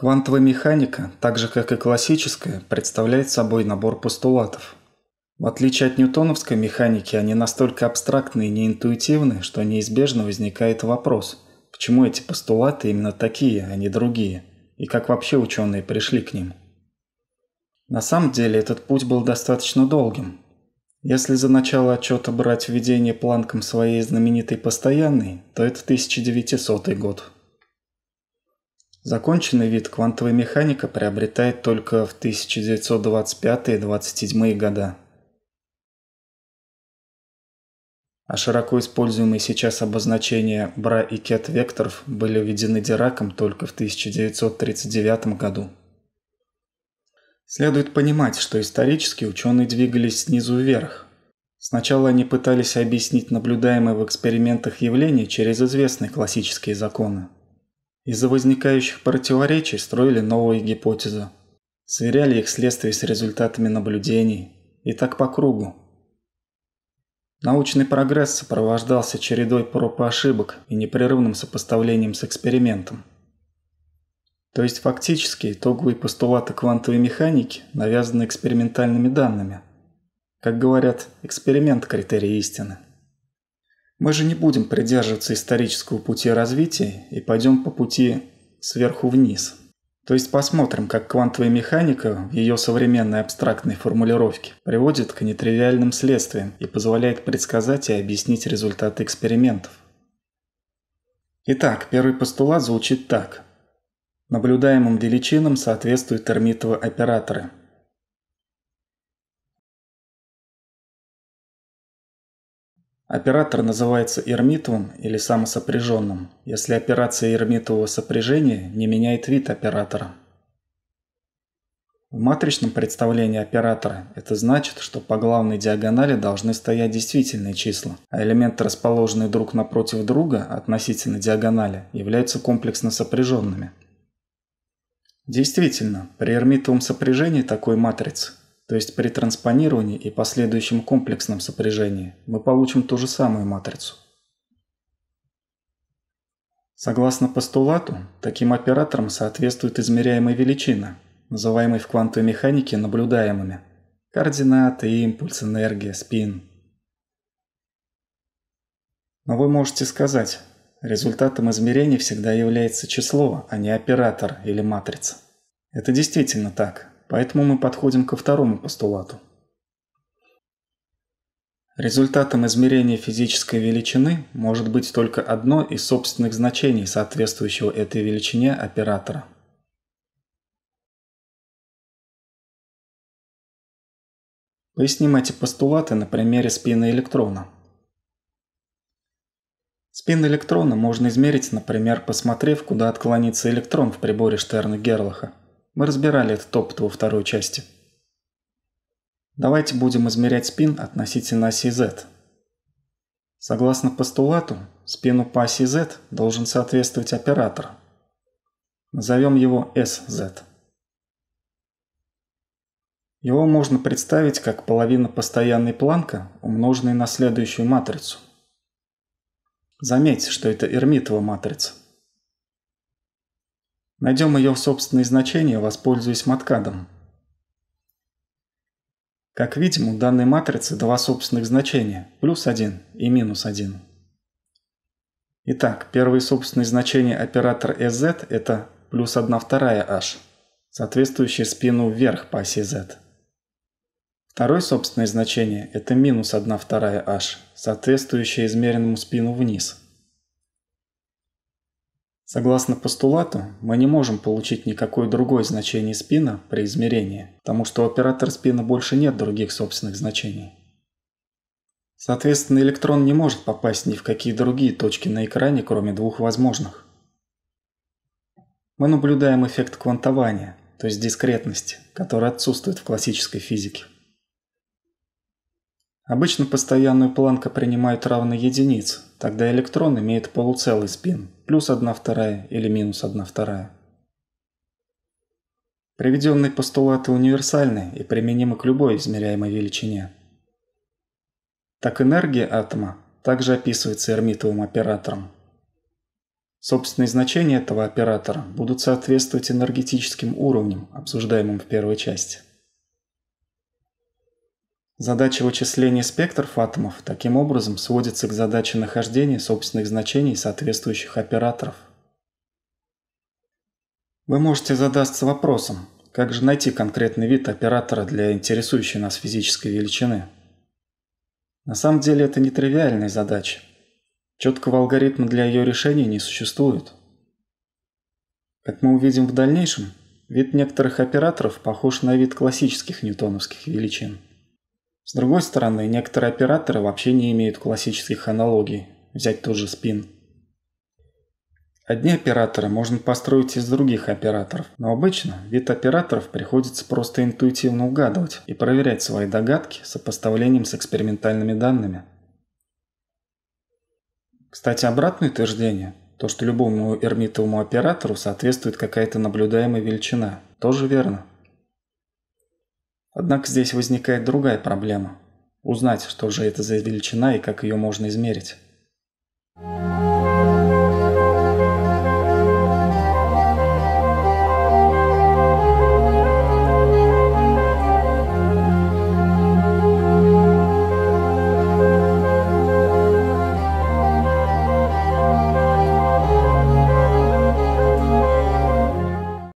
Квантовая механика, так же как и классическая, представляет собой набор постулатов. В отличие от ньютоновской механики, они настолько абстрактны и неинтуитивны, что неизбежно возникает вопрос, почему эти постулаты именно такие, а не другие, и как вообще ученые пришли к ним. На самом деле этот путь был достаточно долгим. Если за начало отчета брать введение планком своей знаменитой постоянной, то это 1900 год. Законченный вид квантовая механика приобретает только в 1925-27 года. А широко используемые сейчас обозначения бра и кет векторов были введены Дираком только в 1939 году. Следует понимать, что исторически ученые двигались снизу вверх. Сначала они пытались объяснить наблюдаемые в экспериментах явления через известные классические законы – из-за возникающих противоречий строили новые гипотезы, сверяли их следствие с результатами наблюдений и так по кругу. Научный прогресс сопровождался чередой проб и ошибок и непрерывным сопоставлением с экспериментом. То есть фактически итоговые постулаты квантовой механики навязаны экспериментальными данными. Как говорят, эксперимент – критерий истины. Мы же не будем придерживаться исторического пути развития и пойдем по пути сверху вниз. То есть посмотрим, как квантовая механика в ее современной абстрактной формулировке приводит к нетривиальным следствиям и позволяет предсказать и объяснить результаты экспериментов. Итак, первый постулат звучит так. Наблюдаемым величинам соответствуют термитовые операторы – Оператор называется эрмитовым или самосопряженным, если операция эрмитового сопряжения не меняет вид оператора. В матричном представлении оператора это значит, что по главной диагонали должны стоять действительные числа, а элементы, расположенные друг напротив друга относительно диагонали, являются комплексно сопряженными. Действительно, при эрмитовом сопряжении такой матрицы то есть при транспонировании и последующем комплексном сопряжении мы получим ту же самую матрицу. Согласно постулату, таким операторам соответствует измеряемая величина, называемая в квантовой механике наблюдаемыми – координаты, импульс, энергия, спин. Но вы можете сказать, результатом измерения всегда является число, а не оператор или матрица. Это действительно так, Поэтому мы подходим ко второму постулату. Результатом измерения физической величины может быть только одно из собственных значений, соответствующего этой величине оператора. Поясним эти постулаты на примере спина электрона. Спин электрона можно измерить, например, посмотрев, куда отклонится электрон в приборе Штерна-Герлаха. Мы разбирали этот опыт во второй части. Давайте будем измерять спин относительно оси Z. Согласно постулату, спину по оси Z должен соответствовать оператор. Назовем его SZ. Его можно представить как половина постоянной планка, умноженной на следующую матрицу. Заметьте, что это Эрмитова матрица. Найдем ее в собственные значения, воспользуясь маткадом. Как видим, у данной матрицы два собственных значения – плюс 1 и минус 1. Итак, первое собственное значение оператора SZ – это плюс 1 вторая H, соответствующая спину вверх по оси Z. Второе собственное значение – это минус 1 вторая H, соответствующее измеренному спину вниз. Согласно постулату, мы не можем получить никакое другое значение спина при измерении, потому что у оператора спина больше нет других собственных значений. Соответственно, электрон не может попасть ни в какие другие точки на экране, кроме двух возможных. Мы наблюдаем эффект квантования, то есть дискретности, которая отсутствует в классической физике. Обычно постоянную планка принимают равной единице, Тогда электрон имеет полуцелый спин, плюс 1 вторая или минус 1 вторая. Приведенные постулаты универсальны и применимы к любой измеряемой величине. Так энергия атома также описывается эрмитовым оператором. Собственные значения этого оператора будут соответствовать энергетическим уровням, обсуждаемым в первой части. Задача вычисления спектров атомов таким образом сводится к задаче нахождения собственных значений соответствующих операторов. Вы можете задаться вопросом, как же найти конкретный вид оператора для интересующей нас физической величины? На самом деле это не тривиальная задача. Четкого алгоритма для ее решения не существует. Как мы увидим в дальнейшем, вид некоторых операторов похож на вид классических ньютоновских величин – с другой стороны, некоторые операторы вообще не имеют классических аналогий, взять тот же спин. Одни операторы можно построить из других операторов, но обычно вид операторов приходится просто интуитивно угадывать и проверять свои догадки сопоставлением с экспериментальными данными. Кстати, обратное утверждение, то, что любому эрмитовому оператору соответствует какая-то наблюдаемая величина, тоже верно. Однако здесь возникает другая проблема. Узнать, что же это за величина и как ее можно измерить.